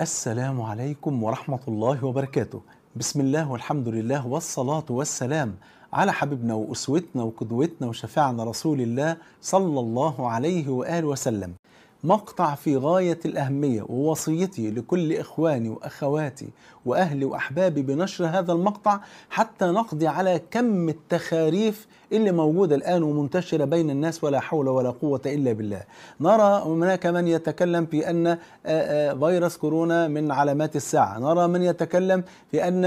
السلام عليكم ورحمة الله وبركاته بسم الله والحمد لله والصلاة والسلام على حبيبنا وأسوتنا وقدوتنا وشفاعنا رسول الله صلى الله عليه وآله وسلم مقطع في غاية الأهمية ووصيتي لكل إخواني وأخواتي وأهلي وأحبابي بنشر هذا المقطع حتى نقضي على كم التخاريف اللي موجودة الآن ومنتشرة بين الناس ولا حول ولا قوة إلا بالله نرى هناك من يتكلم في أن فيروس كورونا من علامات الساعة نرى من يتكلم في أن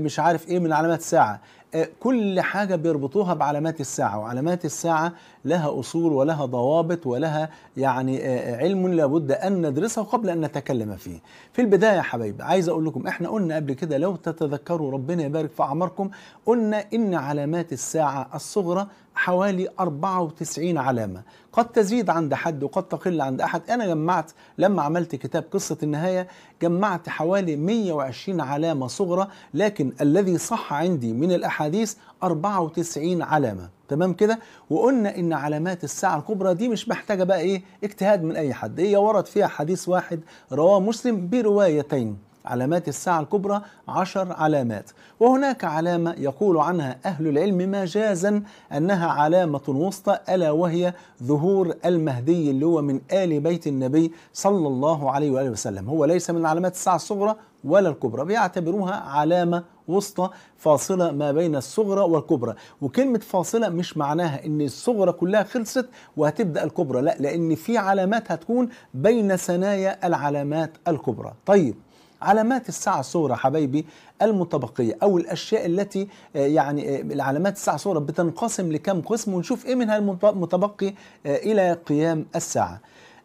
مش عارف إيه من علامات الساعة آه، كل حاجة بيربطوها بعلامات الساعة وعلامات الساعة لها أصول ولها ضوابط ولها يعني آه، آه، علم لابد أن ندرسه قبل أن نتكلم فيه في البداية يا حبيب عايز أقول لكم إحنا قلنا قبل كده لو تتذكروا ربنا يبارك في أعماركم قلنا إن علامات الساعة الصغرى حوالي 94 علامة قد تزيد عند حد وقد تقل عند أحد أنا جمعت لما عملت كتاب قصة النهاية جمعت حوالي 120 علامة صغرى لكن الذي صح عندي من الأحاديث 94 علامة تمام كده وقلنا ان علامات الساعه الكبرى دي مش محتاجه بقى ايه اجتهاد من اي حد هي إيه ورد فيها حديث واحد رواه مسلم بروايتين علامات الساعة الكبرى عشر علامات وهناك علامة يقول عنها أهل العلم مجازا أنها علامة وسطى ألا وهي ظهور المهدي اللي هو من آل بيت النبي صلى الله عليه وآله وسلم هو ليس من علامات الساعة الصغرى ولا الكبرى بيعتبروها علامة وسطى فاصلة ما بين الصغرى والكبرى وكلمة فاصلة مش معناها ان الصغرى كلها خلصت وهتبدأ الكبرى لا لان في علامات هتكون بين ثنايا العلامات الكبرى طيب علامات الساعة الصغرى حبايبي المتبقية أو الأشياء التي آه، يعني آه، العلامات الساعة الصغرى بتنقسم لكم قسم ونشوف إيه منها المتبقي آه، إلى قيام الساعة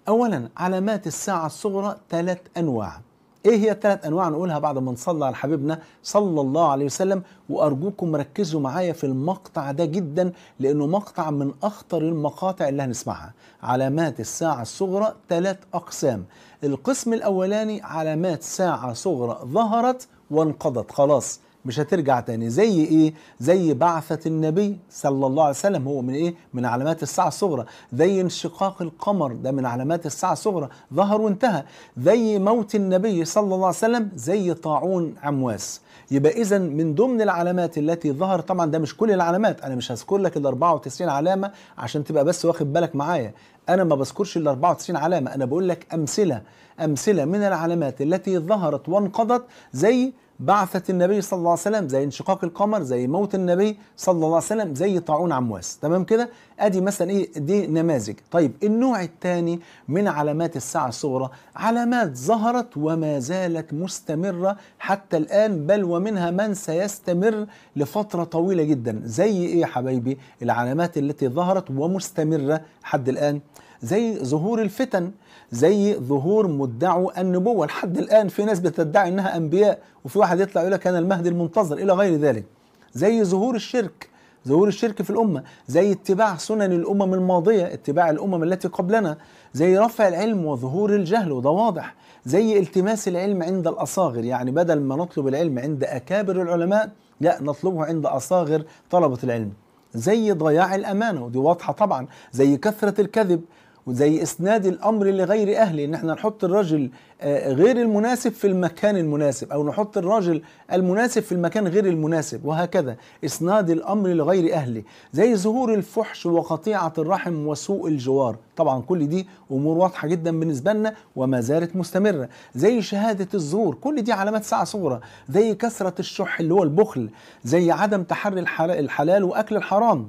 أولا علامات الساعة الصغرى ثلاث أنواع ايه هي الثلاث انواع نقولها بعد ما نصلي على حبيبنا صلى الله عليه وسلم وارجوكم ركزوا معايا في المقطع ده جدا لانه مقطع من اخطر المقاطع اللي هنسمعها علامات الساعه الصغرى ثلاث اقسام القسم الاولاني علامات ساعه صغرى ظهرت وانقضت خلاص مش هترجع تاني زي ايه زي بعثة النبي صلى الله عليه وسلم هو من ايه من علامات الساعة الصغرى زي انشقاق القمر ده من علامات الساعة الصغرى ظهر وانتهى زي موت النبي صلى الله عليه وسلم زي طاعون عمواس يبقى اذا من ضمن العلامات التي ظهر طبعا ده مش كل العلامات انا مش هذكر لك ال 94 علامة عشان تبقى بس واخد بالك معايا انا ما بذكرش ال 94 علامة انا بقول لك امثلة امثلة من العلامات التي ظهرت وانقضت زي بعثة النبي صلى الله عليه وسلم زي انشقاق القمر زي موت النبي صلى الله عليه وسلم زي طاعون عمواس تمام كده ادي مثلا ايه دي نماذج طيب النوع الثاني من علامات الساعة الصغرى علامات ظهرت وما زالت مستمرة حتى الآن بل ومنها من سيستمر لفترة طويلة جدا زي ايه يا حبايبي العلامات التي ظهرت ومستمرة حد الآن زي ظهور الفتن زي ظهور مدعوا النبوة لحد الآن في ناس بتدعي إنها أنبياء وفي واحد يطلع يقول لك أنا المهدي المنتظر إلى غير ذلك زي ظهور الشرك ظهور الشرك في الأمة زي اتباع سنن الأمم الماضية اتباع الأمم التي قبلنا زي رفع العلم وظهور الجهل وده واضح زي التماس العلم عند الأصاغر يعني بدل ما نطلب العلم عند أكابر العلماء لا نطلبه عند أصاغر طلبة العلم زي ضياع الأمانة ودي واضحة طبعا زي كثرة الكذب وزي اسناد الامر لغير اهله ان احنا نحط الرجل آه، غير المناسب في المكان المناسب او نحط الرجل المناسب في المكان غير المناسب وهكذا اسناد الامر لغير اهله زي ظهور الفحش وقطيعه الرحم وسوء الجوار طبعا كل دي امور واضحه جدا بالنسبه لنا وما زالت مستمره زي شهاده الزور كل دي علامات ساعه صغرى زي كثره الشح اللي هو البخل زي عدم تحري الحلال واكل الحرام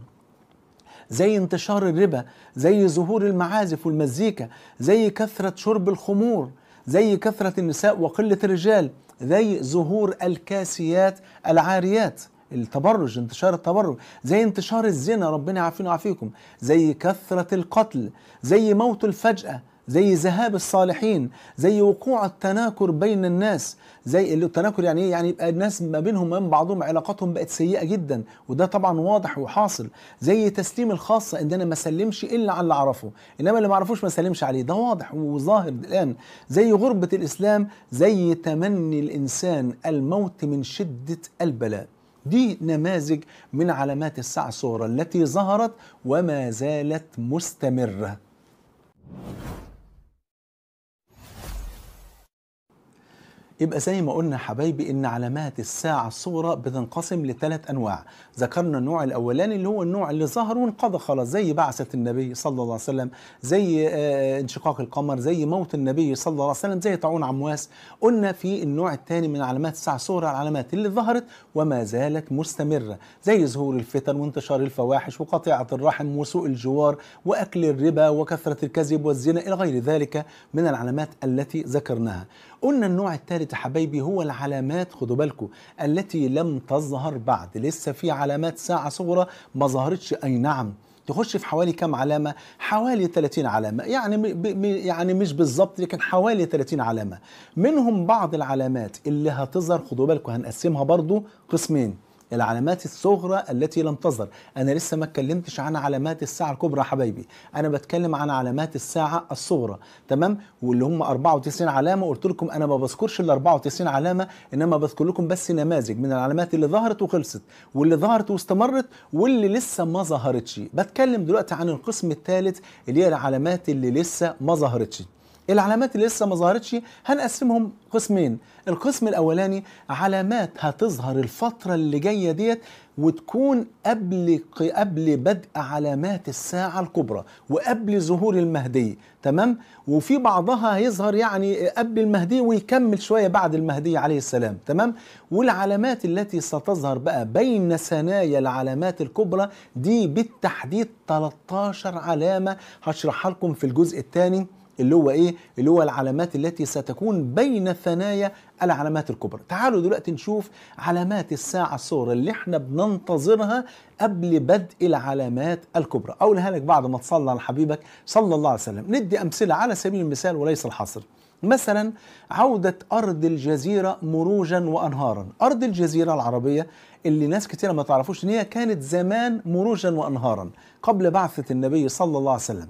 زي انتشار الربا زي ظهور المعازف والمزيكا زي كثرة شرب الخمور زي كثرة النساء وقلة الرجال زي ظهور الكاسيات العاريات التبرج انتشار التبرج زي انتشار الزنا ربنا يعافينا ويعافيكم زي كثرة القتل زي موت الفجأة زي ذهاب الصالحين زي وقوع التناكر بين الناس زي التناكر يعني ايه يعني يبقى الناس ما بينهم وما بين بعضهم علاقاتهم بقت سيئه جدا وده طبعا واضح وحاصل زي تسليم الخاصه ان انا ما سلمش الا على اللي اعرفه انما اللي ما اعرفوش ما سلمش عليه ده واضح وظاهر الان زي غربه الاسلام زي تمني الانسان الموت من شده البلاء دي نماذج من علامات الساعه الصغرى التي ظهرت وما زالت مستمره يبقى زي ما قلنا حبايبي ان علامات الساعة الصغرى بتنقسم لثلاث انواع ذكرنا النوع الاولاني اللي هو النوع اللي ظهر وانقضى خلاص زي بعثة النبي صلى الله عليه وسلم زي آه، انشقاق القمر زي موت النبي صلى الله عليه وسلم زي طاعون عمواس قلنا في النوع الثاني من علامات الساعة الصغرى العلامات اللي ظهرت وما زالت مستمرة زي ظهور الفتن وانتشار الفواحش وقطيعة الرحم وسوء الجوار واكل الربا وكثرة الكذب والزنا الى غير ذلك من العلامات التي ذكرناها قلنا النوع الثالث يا حبايبي هو العلامات خدوا بالكم التي لم تظهر بعد لسه في علامات ساعة صغرى ما ظهرتش أي نعم تخش في حوالي كام علامه حوالي 30 علامه يعني يعني مش بالظبط لكن حوالي 30 علامه منهم بعض العلامات اللي هتظهر خدوا بالكم هنقسمها برضو قسمين العلامات الصغرى التي لم تظهر انا لسه ما اتكلمتش عن علامات الساعه الكبرى يا حبايبي انا بتكلم عن علامات الساعه الصغرى تمام واللي هم 94 علامه قلت لكم انا ما بذكرش ال 94 علامه انما بذكر لكم بس نماذج من العلامات اللي ظهرت وخلصت واللي ظهرت واستمرت واللي لسه ما ظهرتش بتكلم دلوقتي عن القسم الثالث اللي هي العلامات اللي لسه ما ظهرتش العلامات اللي لسه ما ظهرتش هنقسمهم قسمين القسم الاولاني علامات هتظهر الفتره اللي جايه ديت وتكون قبل قبل بدء علامات الساعه الكبرى وقبل ظهور المهدي تمام وفي بعضها هيظهر يعني قبل المهدي ويكمل شويه بعد المهدي عليه السلام تمام والعلامات التي ستظهر بقى بين ثنايا العلامات الكبرى دي بالتحديد 13 علامه هشرحها لكم في الجزء الثاني اللي هو ايه اللي هو العلامات التي ستكون بين الثنايا العلامات الكبرى تعالوا دلوقتي نشوف علامات الساعة الصغرى اللي احنا بننتظرها قبل بدء العلامات الكبرى اقولها لك بعد ما تصلي على حبيبك صلى الله عليه وسلم ندي امثلة على سبيل المثال وليس الحصر مثلا عودة أرض الجزيرة مروجا وأنهارا أرض الجزيرة العربية اللي ناس كتير ما تعرفوش إن هي كانت زمان مروجا وأنهارا قبل بعثة النبي صلى الله عليه وسلم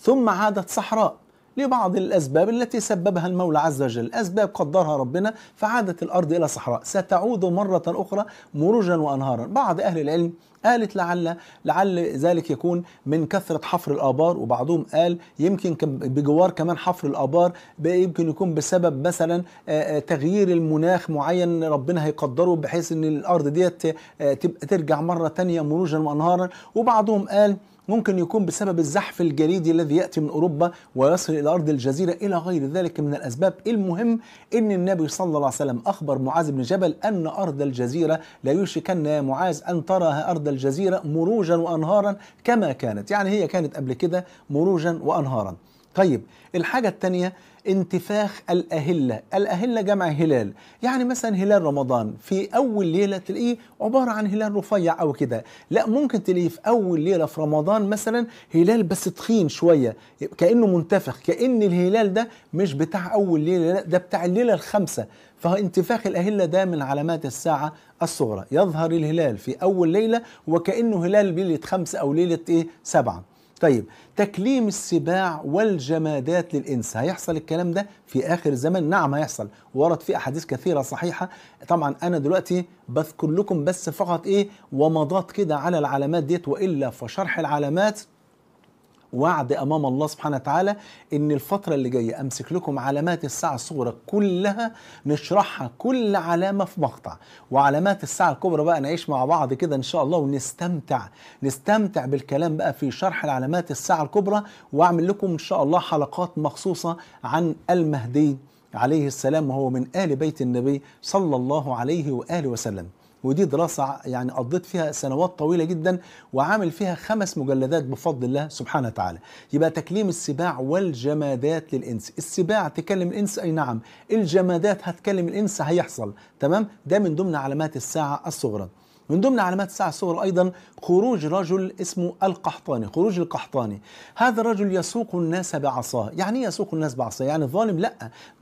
ثم عادت صحراء لبعض الأسباب التي سببها المولى عز وجل أسباب قدرها ربنا فعادت الأرض إلى صحراء ستعود مرة أخرى مروجا وأنهارا بعض أهل العلم قالت لعل لعل ذلك يكون من كثرة حفر الآبار وبعضهم قال يمكن بجوار كمان حفر الآبار يمكن يكون بسبب مثلا تغيير المناخ معين ربنا هيقدره بحيث ان الأرض ديت تبقى ترجع مرة تانية مروجا وأنهارا وبعضهم قال ممكن يكون بسبب الزحف الجليدي الذي ياتي من اوروبا ويصل الى ارض الجزيره الى غير ذلك من الاسباب المهم ان النبي صلى الله عليه وسلم اخبر معاذ بن جبل ان ارض الجزيره لا يوشكن يا معاذ ان تراها ارض الجزيره مروجا وانهارا كما كانت يعني هي كانت قبل كده مروجا وانهارا طيب الحاجه الثانيه انتفاخ الأهلة الأهلة جمع هلال يعني مثلا هلال رمضان في أول ليلة تلاقيه عبارة عن هلال رفيع أو كده لا ممكن تلاقيه في أول ليلة في رمضان مثلا هلال بس تخين شوية كأنه منتفخ كأن الهلال ده مش بتاع أول ليلة لا ده بتاع الليلة الخامسة فانتفاخ الأهلة ده من علامات الساعة الصغرى يظهر الهلال في أول ليلة وكأنه هلال ليلة خمسة أو ليلة إيه سبعة طيب تكليم السباع والجمادات للإنس هيحصل الكلام ده في آخر الزمن نعم هيحصل ورد في أحاديث كثيرة صحيحة طبعا أنا دلوقتي بذكر لكم بس فقط إيه ومضات كده على العلامات ديت وإلا فشرح العلامات وعد امام الله سبحانه وتعالى ان الفتره اللي جايه امسك لكم علامات الساعه الصغرى كلها نشرحها كل علامه في مقطع وعلامات الساعه الكبرى بقى نعيش مع بعض كده ان شاء الله ونستمتع نستمتع بالكلام بقى في شرح العلامات الساعه الكبرى واعمل لكم ان شاء الله حلقات مخصوصه عن المهدي عليه السلام وهو من ال بيت النبي صلى الله عليه واله وسلم ودي دراسة يعني قضيت فيها سنوات طويلة جدا وعامل فيها خمس مجلدات بفضل الله سبحانه وتعالى يبقى تكليم السباع والجمادات للإنس السباع تكلم الإنس أي نعم الجمادات هتكلم الإنس هيحصل تمام ده من ضمن علامات الساعة الصغرى من ضمن علامات الساعة الصغرى أيضا خروج رجل اسمه القحطاني خروج القحطاني هذا الرجل يسوق الناس بعصاه يعني إيه يسوق الناس بعصاه يعني ظالم لا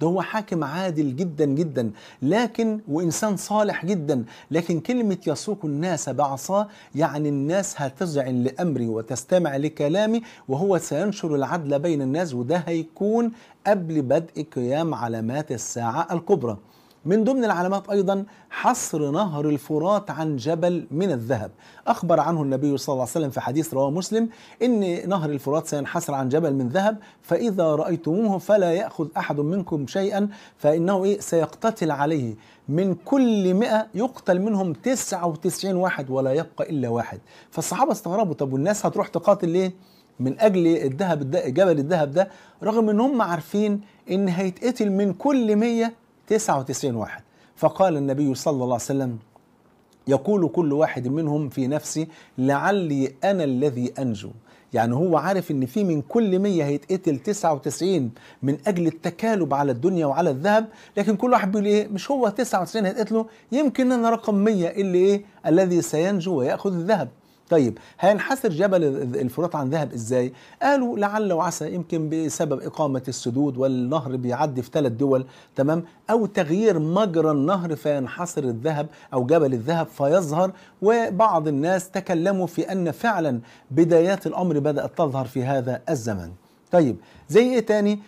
ده هو حاكم عادل جدا جدا لكن وإنسان صالح جدا لكن كلمة يسوق الناس بعصاه يعني الناس هتذعن لأمري وتستمع لكلامي وهو سينشر العدل بين الناس وده هيكون قبل بدء قيام علامات الساعة الكبرى من ضمن العلامات أيضا حصر نهر الفرات عن جبل من الذهب أخبر عنه النبي صلى الله عليه وسلم في حديث رواه مسلم إن نهر الفرات سينحصر عن جبل من ذهب فإذا رأيتموه فلا يأخذ أحد منكم شيئا فإنه إيه سيقتتل عليه من كل مئة يقتل منهم 99 واحد ولا يبقى إلا واحد فالصحابة استغربوا طب والناس هتروح تقاتل ليه من اجل الذهب جبل الذهب ده رغم ان هم عارفين ان هيتقتل من كل 100 99 واحد فقال النبي صلى الله عليه وسلم يقول كل واحد منهم في نفسي لعلي أنا الذي أنجو يعني هو عارف ان في من كل 100 هيتقتل 99 من اجل التكالب على الدنيا وعلى الذهب لكن كل واحد بيقول ايه مش هو 99 هيتقتلوا يمكن انا رقم 100 اللي ايه الذي سينجو وياخذ الذهب طيب هينحسر جبل الفرات عن ذهب ازاي؟ قالوا لعل وعسى يمكن بسبب اقامه السدود والنهر بيعدي في ثلاث دول تمام او تغيير مجرى النهر فينحسر الذهب او جبل الذهب فيظهر وبعض الناس تكلموا في ان فعلا بدايات الامر بدات تظهر في هذا الزمن. طيب زي ايه تاني؟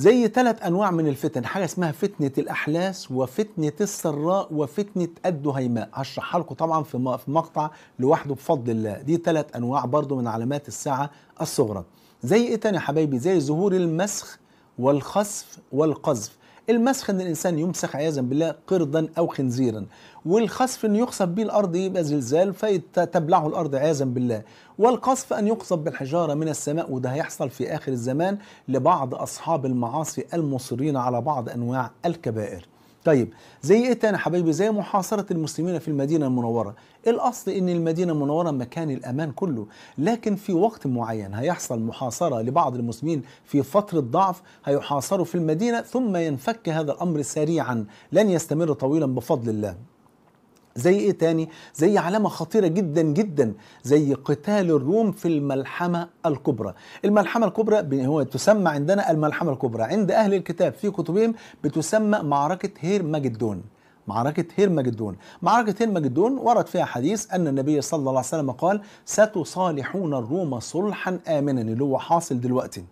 زي ثلاث انواع من الفتن حاجه اسمها فتنه الاحلاس وفتنه السراء وفتنه الدهيماء هشرحها لكم طبعا في مقطع لوحده بفضل الله دي ثلاث انواع برضو من علامات الساعه الصغرى زي ايه تاني يا حبايبي زي ظهور المسخ والخسف والقذف المسخ ان الانسان يمسخ عياذا بالله قردا او خنزيرا والخسف ان يخصب به الارض يبقى زلزال فتبلعه الارض عياذا بالله والقصف ان يقصف بالحجاره من السماء وده هيحصل في اخر الزمان لبعض اصحاب المعاصي المصرين على بعض انواع الكبائر طيب زي ايه تاني حبايبي زي محاصره المسلمين في المدينه المنوره الاصل ان المدينه المنوره مكان الامان كله لكن في وقت معين هيحصل محاصره لبعض المسلمين في فتره ضعف هيحاصروا في المدينه ثم ينفك هذا الامر سريعا لن يستمر طويلا بفضل الله زي ايه تاني زي علامه خطيره جدا جدا زي قتال الروم في الملحمه الكبرى الملحمه الكبرى هو تسمى عندنا الملحمه الكبرى عند اهل الكتاب في كتبهم بتسمى معركه هيرمجدون معركة هيرمجدون معركة هيرمجدون ورد فيها حديث أن النبي صلى الله عليه وسلم قال ستصالحون الروم صلحا آمنا اللي هو حاصل دلوقتي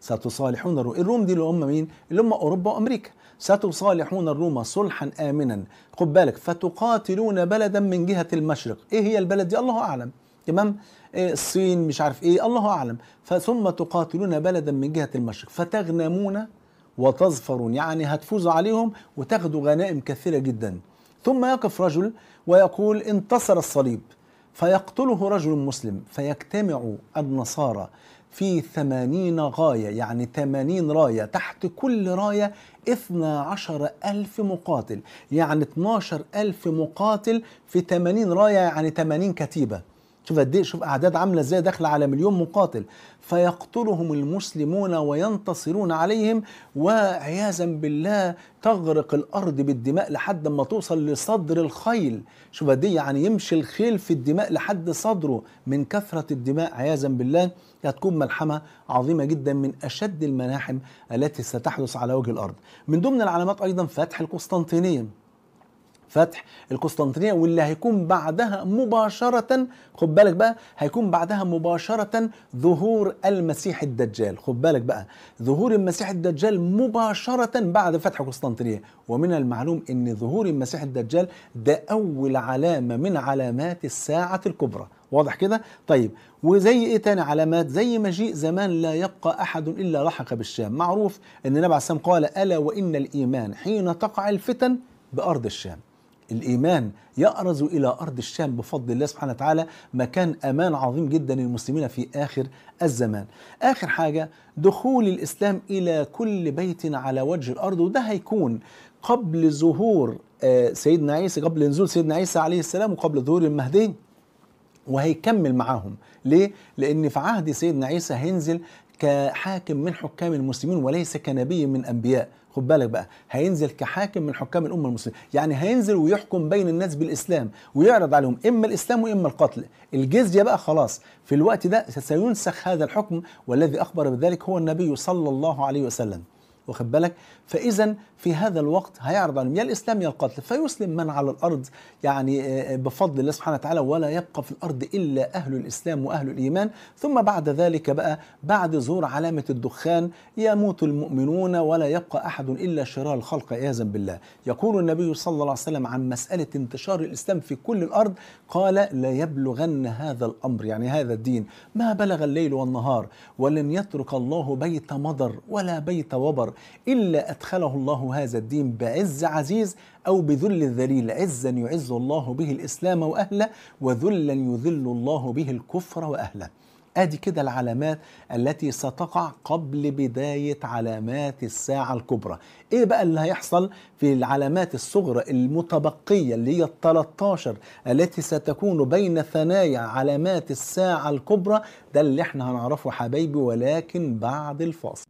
ستصالحون الروم الروم دي اللي هم مين اللي هم اوروبا وامريكا ستصالحون الروم صلحا امنا خد بالك فتقاتلون بلدا من جهه المشرق ايه هي البلد دي الله اعلم تمام إيه الصين مش عارف ايه الله اعلم فثم تقاتلون بلدا من جهه المشرق فتغنمون وتظفرون يعني هتفوزوا عليهم وتاخدوا غنائم كثيره جدا ثم يقف رجل ويقول انتصر الصليب فيقتله رجل مسلم فيجتمع النصارى في ثمانين غاية يعني ثمانين راية تحت كل راية اثنا عشر ألف مقاتل يعني عشر ألف مقاتل في ثمانين راية يعني ثمانين كتيبة شوف قد إيه- شوف اعداد عامله ازاي داخله على مليون مقاتل فيقتلهم المسلمون وينتصرون عليهم وعياذا بالله تغرق الارض بالدماء لحد ما توصل لصدر الخيل شوف قد إيه يعني يمشي الخيل في الدماء لحد صدره من كثره الدماء عياذا بالله هتكون ملحمه عظيمه جدا من اشد الملاحم التي ستحدث على وجه الارض من ضمن العلامات ايضا فتح القسطنطينيه فتح القسطنطينيه واللي هيكون بعدها مباشره خد بالك بقى هيكون بعدها مباشره ظهور المسيح الدجال خد بالك بقى ظهور المسيح الدجال مباشره بعد فتح القسطنطينيه ومن المعلوم ان ظهور المسيح الدجال ده اول علامه من علامات الساعه الكبرى واضح كده طيب وزي ايه تاني علامات زي مجيء زمان لا يبقى احد الا لحق بالشام معروف ان النبي عليه الصلاه والسلام قال الا وان الايمان حين تقع الفتن بارض الشام الإيمان يأرز إلى أرض الشام بفضل الله سبحانه وتعالى مكان أمان عظيم جدا للمسلمين في آخر الزمان آخر حاجة دخول الإسلام إلى كل بيت على وجه الأرض وده هيكون قبل ظهور آه، سيدنا عيسى قبل نزول سيدنا عيسى عليه السلام وقبل ظهور المهدي وهيكمل معاهم ليه؟ لأن في عهد سيدنا عيسى هينزل كحاكم من حكام المسلمين وليس كنبي من أنبياء خد بالك بقى هينزل كحاكم من حكام الامه المسلمه يعني هينزل ويحكم بين الناس بالاسلام ويعرض عليهم اما الاسلام واما القتل الجزيه بقى خلاص في الوقت ده سينسخ هذا الحكم والذي اخبر بذلك هو النبي صلى الله عليه وسلم واخد بالك فاذا في هذا الوقت هيعرض عليهم يا الاسلام يا القتل فيسلم من على الارض يعني آه، آه، بفضل الله سبحانه وتعالى ولا يبقى في الارض الا اهل الاسلام واهل الايمان ثم بعد ذلك بقى بعد ظهور علامه الدخان يموت المؤمنون ولا يبقى احد الا شرار الخلق عياذا بالله يقول النبي صلى الله عليه وسلم عن مساله انتشار الاسلام في كل الارض قال لا يبلغن هذا الامر يعني هذا الدين ما بلغ الليل والنهار ولن يترك الله بيت مضر ولا بيت وبر إلا أدخله الله هذا الدين بعز عزيز أو بذل الذليل عزا يعز الله به الإسلام وأهله وذلا يذل الله به الكفر وأهله ادي كده العلامات التي ستقع قبل بدايه علامات الساعه الكبرى ايه بقى اللي هيحصل في العلامات الصغرى المتبقيه اللي هي ال13 التي ستكون بين ثنايا علامات الساعه الكبرى ده اللي احنا هنعرفه حبايبي ولكن بعد الفاصل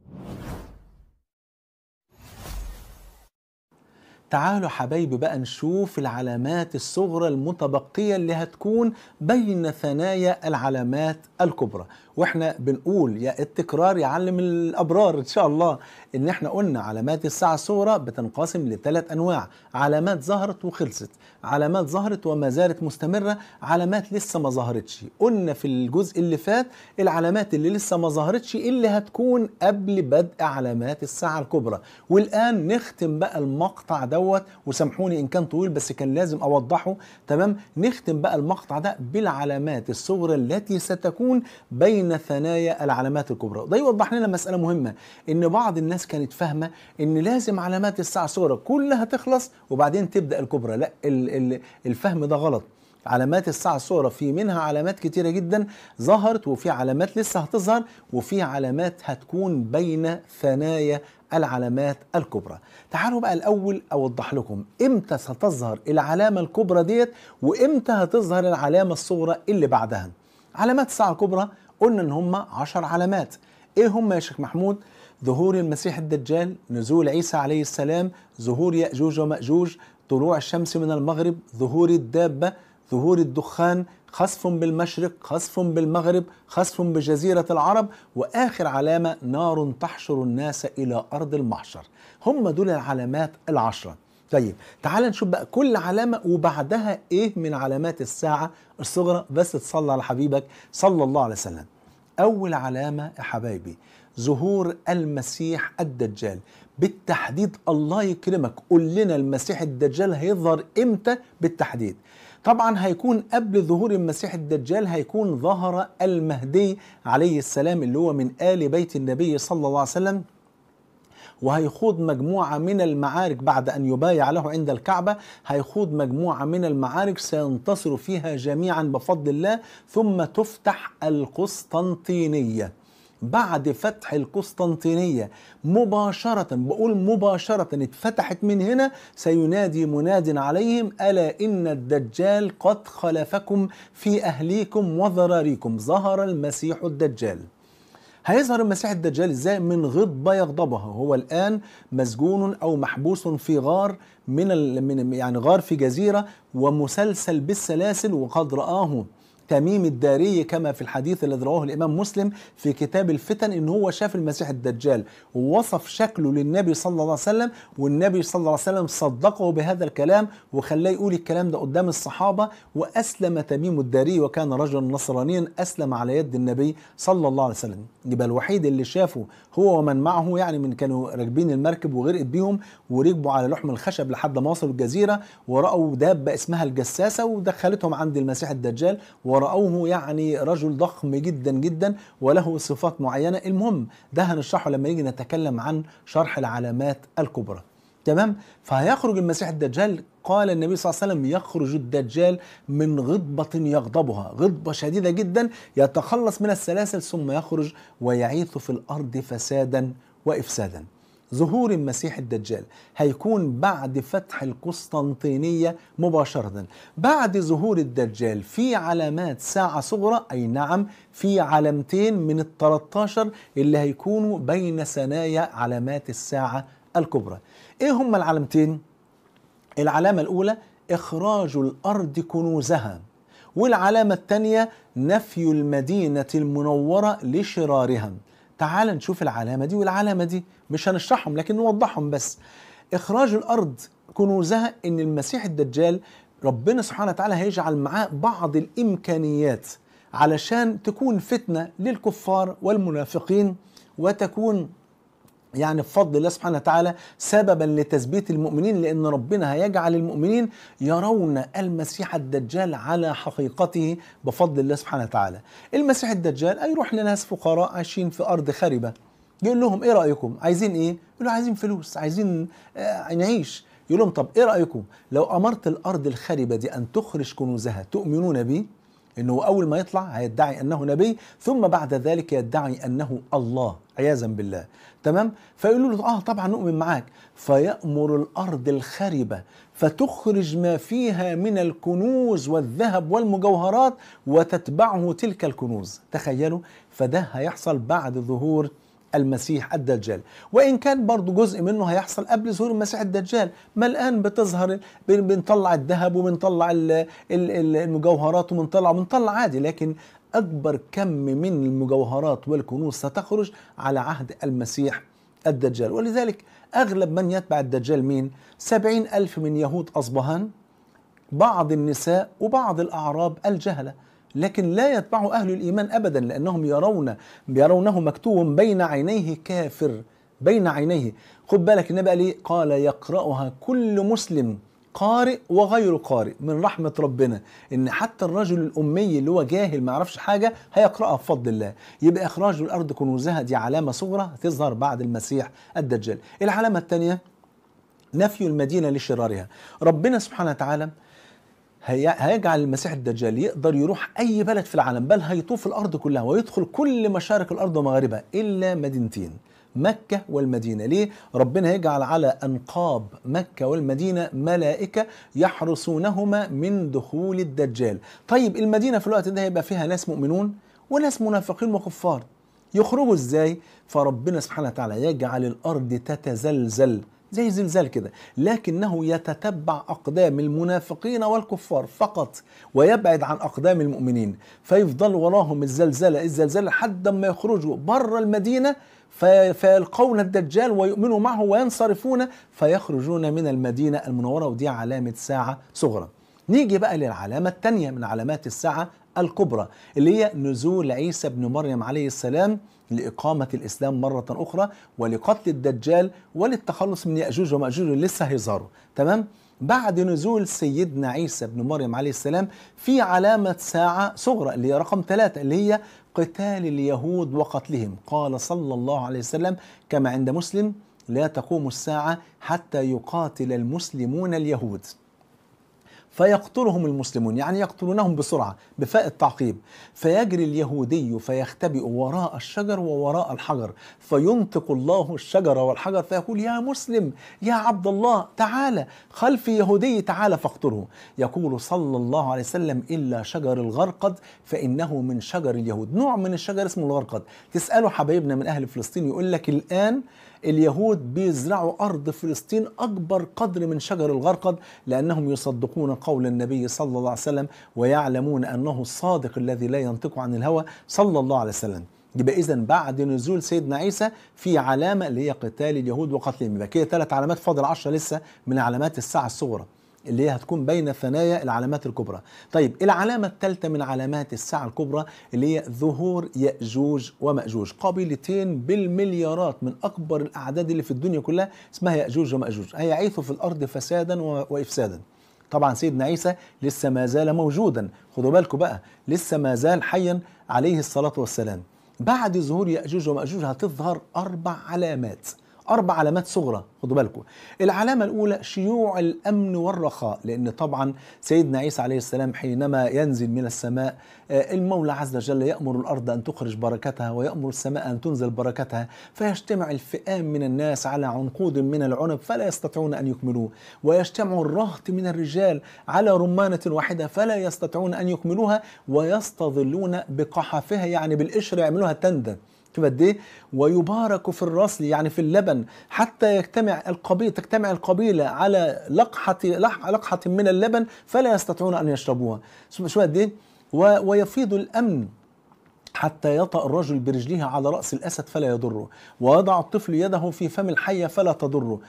تعالوا حبايبي بقى نشوف العلامات الصغرى المتبقية اللي هتكون بين ثنايا العلامات الكبرى واحنا بنقول يا التكرار يعلم الابرار ان شاء الله ان احنا قلنا علامات الساعه الصغرى بتنقسم لثلاث انواع علامات ظهرت وخلصت علامات ظهرت وما زالت مستمره علامات لسه ما ظهرتش قلنا في الجزء اللي فات العلامات اللي لسه ما ظهرتش اللي هتكون قبل بدء علامات الساعه الكبرى والان نختم بقى المقطع دوت وسامحوني ان كان طويل بس كان لازم اوضحه تمام نختم بقى المقطع ده بالعلامات الصغرى التي ستكون بين بين ثنايا العلامات الكبرى ده يوضح لنا مسألة مهمة ان بعض الناس كانت فاهمة ان لازم علامات الساعة الصغرى كلها تخلص وبعدين تبدأ الكبرى لا ال ال الفهم ده غلط علامات الساعة الصغرى في منها علامات كتيرة جدا ظهرت وفي علامات لسه هتظهر وفي علامات هتكون بين ثنايا العلامات الكبرى تعالوا بقى الأول أوضح لكم إمتى ستظهر العلامة الكبرى ديت وإمتى هتظهر العلامة الصغرى اللي بعدها علامات الساعة الكبرى قلنا ان هم 10 علامات ايه هم يا شيخ محمود ظهور المسيح الدجال نزول عيسى عليه السلام ظهور ياجوج وماجوج طلوع الشمس من المغرب ظهور الدابه ظهور الدخان خسف بالمشرق خسف بالمغرب خسف بجزيرة العرب وآخر علامة نار تحشر الناس إلى أرض المحشر هم دول العلامات العشرة طيب تعال نشوف بقى كل علامة وبعدها إيه من علامات الساعة الصغرى بس تصلي على حبيبك صلى الله عليه وسلم أول علامة يا حبايبي ظهور المسيح الدجال بالتحديد الله يكرمك قول لنا المسيح الدجال هيظهر إمتى بالتحديد طبعا هيكون قبل ظهور المسيح الدجال هيكون ظهر المهدي عليه السلام اللي هو من آل بيت النبي صلى الله عليه وسلم وهيخوض مجموعة من المعارك بعد أن يبايع له عند الكعبة هيخوض مجموعة من المعارك سينتصر فيها جميعا بفضل الله ثم تفتح القسطنطينية بعد فتح القسطنطينية مباشرة بقول مباشرة اتفتحت من هنا سينادي مناد عليهم ألا إن الدجال قد خلفكم في أهليكم وذراريكم ظهر المسيح الدجال هيظهر المسيح الدجال ازاي من غضبة يغضبها هو الآن مسجون أو محبوس في غار من, من يعني غار في جزيرة ومسلسل بالسلاسل وقد رآه تميم الداري كما في الحديث الذي رواه الإمام مسلم في كتاب الفتن إن هو شاف المسيح الدجال ووصف شكله للنبي صلى الله عليه وسلم والنبي صلى الله عليه وسلم صدقه بهذا الكلام وخلاه يقول الكلام ده قدام الصحابة وأسلم تميم الداري وكان رجلا نصرانيا أسلم على يد النبي صلى الله عليه وسلم يبقى الوحيد اللي شافه هو ومن معه يعني من كانوا راكبين المركب وغرقت بيهم وركبوا على لحم الخشب لحد ما وصلوا الجزيرة ورأوا دابة اسمها الجساسة ودخلتهم عند المسيح الدجال ورأوه يعني رجل ضخم جدا جدا وله صفات معينة المهم ده هنشرحه لما نيجي نتكلم عن شرح العلامات الكبرى تمام فهيخرج المسيح الدجال قال النبي صلى الله عليه وسلم يخرج الدجال من غضبة يغضبها غضبة شديدة جدا يتخلص من السلاسل ثم يخرج ويعيث في الأرض فسادا وإفسادا ظهور المسيح الدجال هيكون بعد فتح القسطنطينية مباشرة بعد ظهور الدجال في علامات ساعة صغرى أي نعم في علامتين من التلتاشر اللي هيكونوا بين ثنايا علامات الساعة الكبرى ايه هما العلامتين؟ العلامة الأولى إخراج الأرض كنوزها والعلامة الثانية نفي المدينة المنورة لشرارها تعال نشوف العلامة دي والعلامة دي مش هنشرحهم لكن نوضحهم بس إخراج الأرض كنوزها إن المسيح الدجال ربنا سبحانه وتعالى هيجعل معاه بعض الإمكانيات علشان تكون فتنة للكفار والمنافقين وتكون يعني بفضل الله سبحانه وتعالى سببا لتثبيت المؤمنين لان ربنا هيجعل المؤمنين يرون المسيح الدجال على حقيقته بفضل الله سبحانه وتعالى. المسيح الدجال هيروح لناس فقراء عايشين في ارض خربه. يقول لهم ايه رايكم؟ عايزين ايه؟ يقول عايزين فلوس، عايزين آه نعيش. يقول لهم طب ايه رايكم لو امرت الارض الخربه دي ان تخرج كنوزها تؤمنون بيه؟ انه اول ما يطلع هيدعي انه نبي ثم بعد ذلك يدعي انه الله عياذا بالله تمام فيقولوا له اه طبعا نؤمن معاك فيامر الارض الخربه فتخرج ما فيها من الكنوز والذهب والمجوهرات وتتبعه تلك الكنوز تخيلوا فده هيحصل بعد ظهور المسيح الدجال وإن كان برضو جزء منه هيحصل قبل ظهور المسيح الدجال ما الآن بتظهر بنطلع الذهب وبنطلع المجوهرات وبنطلع بنطلع عادي لكن أكبر كم من المجوهرات والكنوز ستخرج على عهد المسيح الدجال ولذلك أغلب من يتبع الدجال مين؟ سبعين ألف من يهود أصبهان بعض النساء وبعض الأعراب الجهلة لكن لا يتبعه أهل الإيمان أبدا لأنهم يرون يرونه مكتوب بين عينيه كافر بين عينيه خد بالك النبي قال إيه؟ قال يقرأها كل مسلم قارئ وغير قارئ من رحمة ربنا إن حتى الرجل الأمي اللي هو جاهل ما يعرفش حاجة هيقرأها بفضل الله يبقى إخراج الأرض كنوزها دي علامة صغرى تظهر بعد المسيح الدجال العلامة الثانية نفي المدينة لشرارها ربنا سبحانه وتعالى هي... هيجعل المسيح الدجال يقدر يروح اي بلد في العالم بل هيطوف الارض كلها ويدخل كل مشارق الارض ومغاربها الا مدينتين مكة والمدينة ليه؟ ربنا يجعل على أنقاب مكة والمدينة ملائكة يحرسونهما من دخول الدجال طيب المدينة في الوقت ده هيبقى فيها ناس مؤمنون وناس منافقين وكفار يخرجوا ازاي؟ فربنا سبحانه وتعالى يجعل الأرض تتزلزل زي زلزال كده لكنه يتتبع أقدام المنافقين والكفار فقط ويبعد عن أقدام المؤمنين فيفضل وراهم الزلزلة الزلزال لحد ما يخرجوا بره المدينة فيلقون الدجال ويؤمنوا معه وينصرفون فيخرجون من المدينة المنورة ودي علامة ساعة صغرى نيجي بقى للعلامة الثانية من علامات الساعة الكبرى اللي هي نزول عيسى بن مريم عليه السلام لإقامة الإسلام مرة أخرى ولقتل الدجال وللتخلص من يأجوج ومأجوج اللي لسه هيظهروا تمام؟ بعد نزول سيدنا عيسى بن مريم عليه السلام في علامة ساعة صغرى اللي هي رقم ثلاثة اللي هي قتال اليهود وقتلهم قال صلى الله عليه وسلم كما عند مسلم لا تقوم الساعة حتى يقاتل المسلمون اليهود فيقتلهم المسلمون يعني يقتلونهم بسرعة بفاء التعقيب فيجري اليهودي فيختبئ وراء الشجر ووراء الحجر فينطق الله الشجر والحجر فيقول يا مسلم يا عبد الله تعالى خلف يهودي تعالى فاقتله يقول صلى الله عليه وسلم إلا شجر الغرقد فإنه من شجر اليهود نوع من الشجر اسمه الغرقد تسأله حبايبنا من أهل فلسطين يقول لك الآن اليهود بيزرعوا أرض فلسطين أكبر قدر من شجر الغرقد لأنهم يصدقون قول النبي صلى الله عليه وسلم ويعلمون أنه الصادق الذي لا ينطق عن الهوى صلى الله عليه وسلم يبقى اذا بعد نزول سيدنا عيسى في علامه اللي هي قتال اليهود وقتلهم يبقى كده ثلاث علامات فاضل 10 لسه من علامات الساعه الصغرى اللي هي هتكون بين ثنايا العلامات الكبرى طيب العلامة الثالثة من علامات الساعة الكبرى اللي هي ظهور يأجوج ومأجوج قبيلتين بالمليارات من أكبر الأعداد اللي في الدنيا كلها اسمها يأجوج ومأجوج هيعيثوا في الأرض فسادا وإفسادا طبعا سيدنا عيسى لسه ما زال موجودا خدوا بالكم بقى لسه ما زال حيا عليه الصلاة والسلام بعد ظهور يأجوج ومأجوج هتظهر أربع علامات أربع علامات صغرى خدوا بالكم العلامة الأولى شيوع الأمن والرخاء لأن طبعا سيدنا عيسى عليه السلام حينما ينزل من السماء آه، المولى عز وجل يأمر الأرض أن تخرج بركتها ويأمر السماء أن تنزل بركتها فيجتمع الفئام من الناس على عنقود من العنب فلا يستطيعون أن يكملوه ويجتمع الرهط من الرجال على رمانة واحدة فلا يستطيعون أن يكملوها ويستظلون بقحفها يعني بالقشر يعملوها تندن قد ايه ويبارك في الرسل يعني في اللبن حتى يجتمع القبيله تجتمع القبيله على لقحه لقحه من اللبن فلا يستطيعون ان يشربوها شو قد ايه ويفيض الامن حتى يطأ الرجل برجله على رأس الأسد فلا يضره ويضع الطفل يده في فم الحية فلا تضره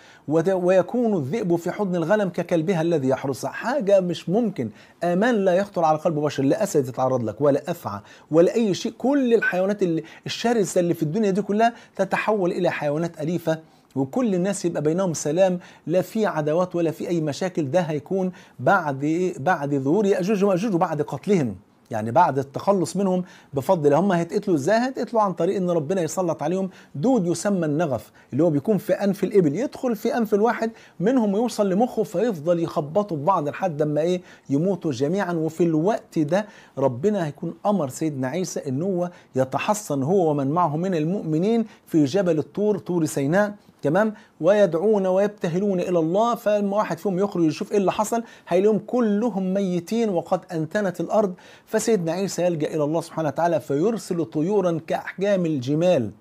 ويكون الذئب في حضن الغنم ككلبها الذي يحرسها حاجة مش ممكن أمان لا يخطر على قلب بشر لا أسد يتعرض لك ولا أفعى ولا أي شيء كل الحيوانات الشرسة اللي في الدنيا دي كلها تتحول إلى حيوانات أليفة وكل الناس يبقى بينهم سلام لا في عداوات ولا في أي مشاكل ده هيكون بعد إيه؟ بعد ظهور يأجوج ومأجوج وبعد قتلهم يعني بعد التخلص منهم بفضل الله هم هيتقتلوا ازاي هيتقتلوا عن طريق ان ربنا يسلط عليهم دود يسمى النغف اللي هو بيكون في انف الابل يدخل في انف الواحد منهم ويوصل لمخه فيفضل يخبطوا في بعض لحد اما ايه يموتوا جميعا وفي الوقت ده ربنا هيكون امر سيدنا عيسى ان هو يتحصن هو ومن معه من المؤمنين في جبل الطور طور سيناء تمام ويدعون ويبتهلون الى الله فلما واحد فيهم يخرج يشوف ايه اللي حصل هيلاقيهم كلهم ميتين وقد انتنت الارض فسيدنا عيسى يلجا الى الله سبحانه وتعالى فيرسل طيورا كاحجام الجمال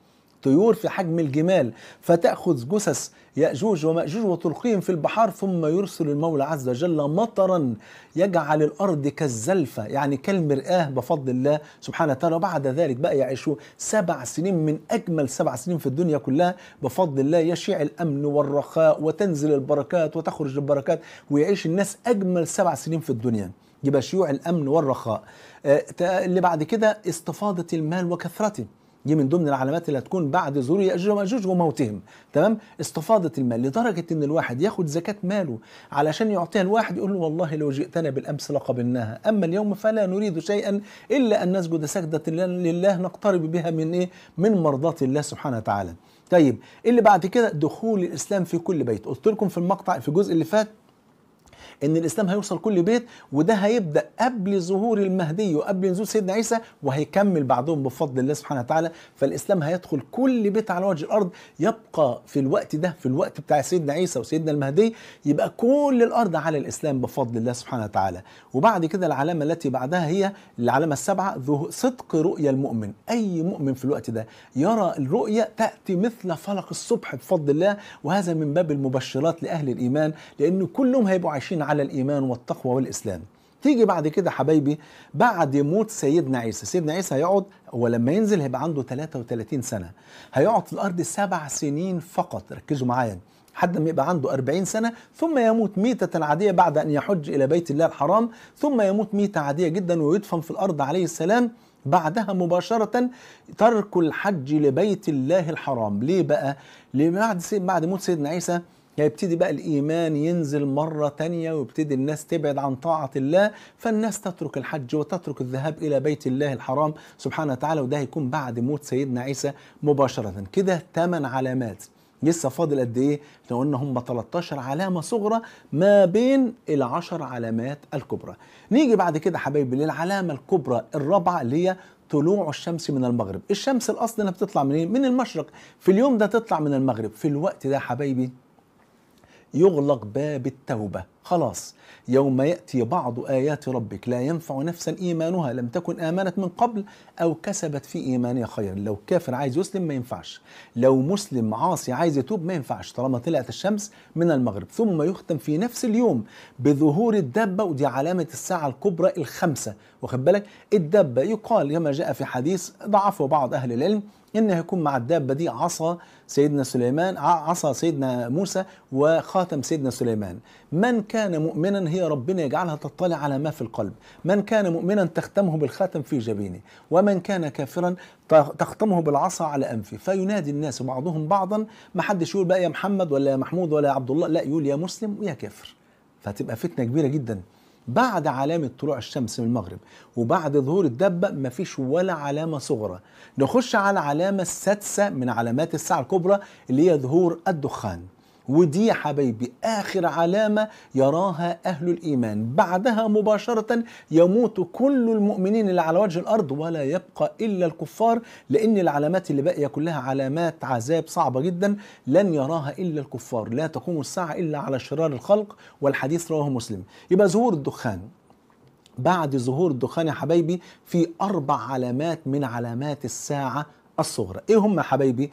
طيور في حجم الجمال فتأخذ جثث يأجوج ومأجوج وتلقيهم في البحار ثم يرسل المولى عز وجل مطرا يجعل الأرض كالزلفة يعني كالمرآة بفضل الله سبحانه وتعالى وبعد ذلك بقى يعيشوا سبع سنين من أجمل سبع سنين في الدنيا كلها بفضل الله يشيع الأمن والرخاء وتنزل البركات وتخرج البركات ويعيش الناس أجمل سبع سنين في الدنيا يبقى شيوع الأمن والرخاء آه، اللي بعد كده استفاضة المال وكثرته دي من ضمن العلامات اللي هتكون بعد ظهور ياجوج وماجوج وموتهم تمام استفاضه المال لدرجه ان الواحد ياخد زكاه ماله علشان يعطيها الواحد يقول له والله لو جئتنا بالامس لقبلناها اما اليوم فلا نريد شيئا الا ان نسجد سجده لله نقترب بها من ايه من مرضاه الله سبحانه وتعالى طيب إيه اللي بعد كده دخول الاسلام في كل بيت قلت لكم في المقطع في الجزء اللي فات ان الاسلام هيوصل كل بيت وده هيبدا قبل ظهور المهدي وقبل نزول سيدنا عيسى وهيكمل بعدهم بفضل الله سبحانه وتعالى فالاسلام هيدخل كل بيت على وجه الارض يبقى في الوقت ده في الوقت بتاع سيدنا عيسى وسيدنا المهدي يبقى كل الارض على الاسلام بفضل الله سبحانه وتعالى وبعد كده العلامه التي بعدها هي العلامه السابعه صدق رؤيا المؤمن اي مؤمن في الوقت ده يرى الرؤيا تاتي مثل فلق الصبح بفضل الله وهذا من باب المبشرات لاهل الايمان لان كلهم هيبقوا عايشين على الإيمان والتقوى والإسلام تيجي بعد كده حبايبي بعد موت سيدنا عيسى سيدنا عيسى هيقعد هو لما ينزل هيبقى عنده 33 سنة هيقعد في الأرض سبع سنين فقط ركزوا معايا حد ما يبقى عنده 40 سنة ثم يموت ميتة عادية بعد أن يحج إلى بيت الله الحرام ثم يموت ميتة عادية جدا ويدفن في الأرض عليه السلام بعدها مباشرة ترك الحج لبيت الله الحرام ليه بقى؟ لبعد بعد بعد موت سيدنا عيسى يعني يبتدي بقى الإيمان ينزل مرة تانية ويبتدي الناس تبعد عن طاعة الله فالناس تترك الحج وتترك الذهاب إلى بيت الله الحرام سبحانه وتعالى وده هيكون بعد موت سيدنا عيسى مباشرة كده ثمان علامات لسه فاضل قد ايه؟ احنا قلنا هم 13 علامة صغرى ما بين العشر علامات الكبرى. نيجي بعد كده حبايبي للعلامة الكبرى الرابعة اللي هي طلوع الشمس من المغرب، الشمس الأصل انها بتطلع منين؟ من المشرق، في اليوم ده تطلع من المغرب، في الوقت ده حبايبي يغلق باب التوبة خلاص يوم يأتي بعض آيات ربك لا ينفع نفسا إيمانها لم تكن آمنت من قبل أو كسبت في إيمانها خيرا لو كافر عايز يسلم ما ينفعش لو مسلم عاصي عايز يتوب ما ينفعش طالما طلعت الشمس من المغرب ثم يختم في نفس اليوم بظهور الدابة ودي علامة الساعة الكبرى الخمسة واخد بالك الدابة يقال كما جاء في حديث ضعفه بعض أهل العلم إنه يكون مع الدابة دي عصا سيدنا سليمان عصا سيدنا موسى وخاتم سيدنا سليمان من كان مؤمنا هي ربنا يجعلها تطلع على ما في القلب من كان مؤمنا تختمه بالخاتم في جبينه ومن كان كافرا تختمه بالعصا على أنفه فينادي الناس بعضهم بعضا ما حدش يقول بقى يا محمد ولا يا محمود ولا يا عبد الله لا يقول يا مسلم ويا كافر فتبقى فتنة كبيرة جدا بعد علامة طلوع الشمس من المغرب وبعد ظهور الدبة مفيش ولا علامة صغرى نخش على العلامة السادسة من علامات الساعة الكبرى اللي هي ظهور الدخان ودي يا حبايبي آخر علامة يراها أهل الإيمان بعدها مباشرة يموت كل المؤمنين اللي على وجه الأرض ولا يبقى إلا الكفار لأن العلامات اللي باقية كلها علامات عذاب صعبة جدا لن يراها إلا الكفار لا تقوم الساعة إلا على شرار الخلق والحديث رواه مسلم يبقى ظهور الدخان بعد ظهور الدخان يا حبايبي في أربع علامات من علامات الساعة الصغرى إيه هم يا حبايبي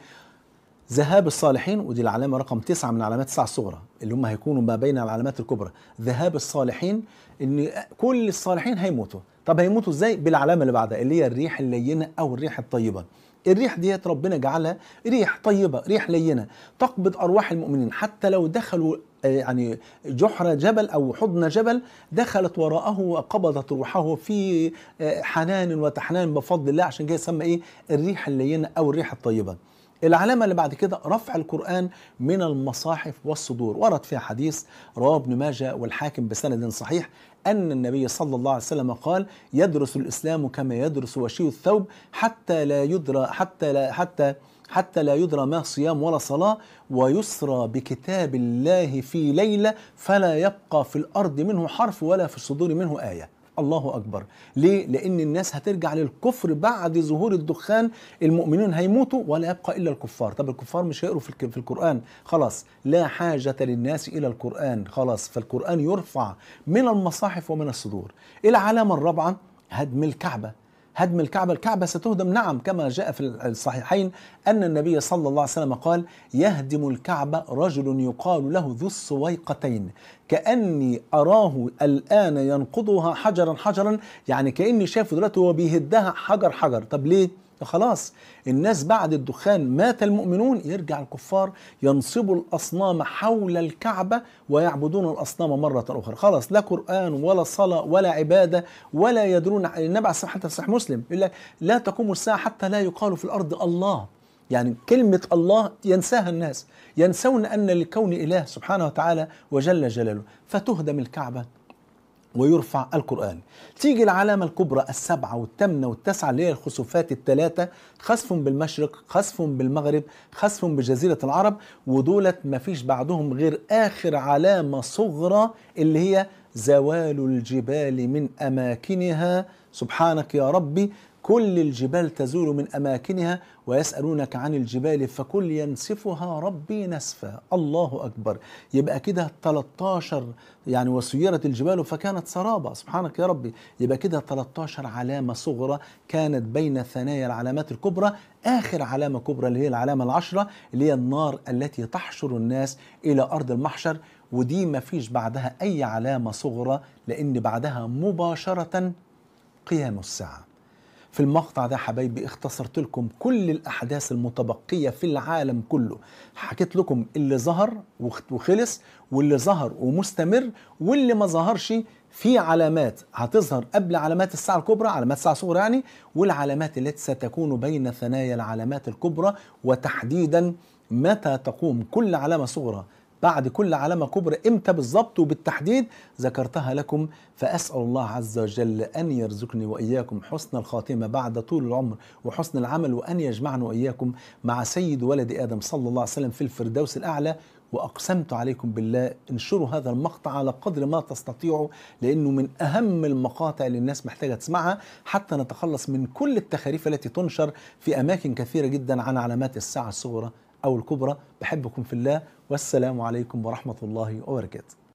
ذهاب الصالحين ودي العلامه رقم تسعة من علامات الساعه الصغرى اللي هم هيكونوا ما بين العلامات الكبرى ذهاب الصالحين ان كل الصالحين هيموتوا طب هيموتوا ازاي بالعلامه اللي بعدها اللي هي الريح اللينه او الريح الطيبه الريح ديت ربنا جعلها ريح طيبه ريح لينه تقبض ارواح المؤمنين حتى لو دخلوا آه، يعني جحر جبل او حضن جبل دخلت وراءه وقبضت روحه في آه، حنان وتحنان بفضل الله عشان كده سمى ايه الريح اللينه او الريح الطيبه العلامة اللي بعد كده رفع القرآن من المصاحف والصدور ورد فيها حديث رواه ابن ماجه والحاكم بسند صحيح أن النبي صلى الله عليه وسلم قال يدرس الإسلام كما يدرس وشي الثوب حتى لا يدرى حتى لا حتى حتى لا يدرى ما صيام ولا صلاة ويسرى بكتاب الله في ليلة فلا يبقى في الأرض منه حرف ولا في الصدور منه آية الله اكبر ليه لان الناس هترجع للكفر بعد ظهور الدخان المؤمنون هيموتوا ولا يبقى الا الكفار طب الكفار مش هيقروا في القران خلاص لا حاجه للناس الى القران خلاص فالقران يرفع من المصاحف ومن الصدور إيه العلامه الرابعه هدم الكعبه هدم الكعبة الكعبة ستهدم نعم كما جاء في الصحيحين أن النبي صلى الله عليه وسلم قال يهدم الكعبة رجل يقال له ذو السويقتين كأني أراه الآن ينقضها حجرا حجرا يعني كأني شايفه دلوقتي وهو بيهدها حجر حجر طب ليه؟ فخلاص الناس بعد الدخان مات المؤمنون يرجع الكفار ينصبوا الأصنام حول الكعبة ويعبدون الأصنام مرة أخرى خلاص لا قرآن ولا صلاة ولا عبادة ولا يدرون النبي عليه حتى في صحيح مسلم يقول لك لا تقوم الساعة حتى لا يقال في الأرض الله يعني كلمة الله ينساها الناس ينسون أن للكون إله سبحانه وتعالى وجل جلاله فتهدم الكعبة ويرفع القرآن تيجي العلامة الكبرى السبعة والثامنة والتاسعة اللي هي الخسوفات الثلاثة خسف بالمشرق خسف بالمغرب خسف بجزيرة العرب ودولت ما فيش بعدهم غير آخر علامة صغرى اللي هي زوال الجبال من أماكنها سبحانك يا ربي كل الجبال تزول من أماكنها ويسألونك عن الجبال فكل ينسفها ربي نسفا الله أكبر يبقى كده 13 يعني وسيرت الجبال فكانت سرابة سبحانك يا ربي يبقى كده 13 علامة صغرى كانت بين ثنايا العلامات الكبرى آخر علامة كبرى اللي هي العلامة العشرة اللي هي النار التي تحشر الناس إلى أرض المحشر ودي ما فيش بعدها أي علامة صغرى لأن بعدها مباشرة قيام الساعه في المقطع ده حبايبي اختصرت لكم كل الأحداث المتبقية في العالم كله حكيت لكم اللي ظهر وخلص واللي ظهر ومستمر واللي ما ظهرش في علامات هتظهر قبل علامات الساعة الكبرى علامات الساعة الصغرى يعني والعلامات التي ستكون بين ثنايا العلامات الكبرى وتحديدا متى تقوم كل علامة صغرى بعد كل علامة كبرى إمتى بالظبط وبالتحديد ذكرتها لكم فأسأل الله عز وجل أن يرزقني وإياكم حسن الخاتمة بعد طول العمر وحسن العمل وأن يجمعني وإياكم مع سيد ولد آدم صلى الله عليه وسلم في الفردوس الأعلى وأقسمت عليكم بالله انشروا هذا المقطع على قدر ما تستطيعوا لأنه من أهم المقاطع اللي الناس محتاجة تسمعها حتى نتخلص من كل التخاريف التي تنشر في أماكن كثيرة جدا عن علامات الساعة الصغرى أو الكبرى بحبكم في الله والسلام عليكم ورحمة الله وبركاته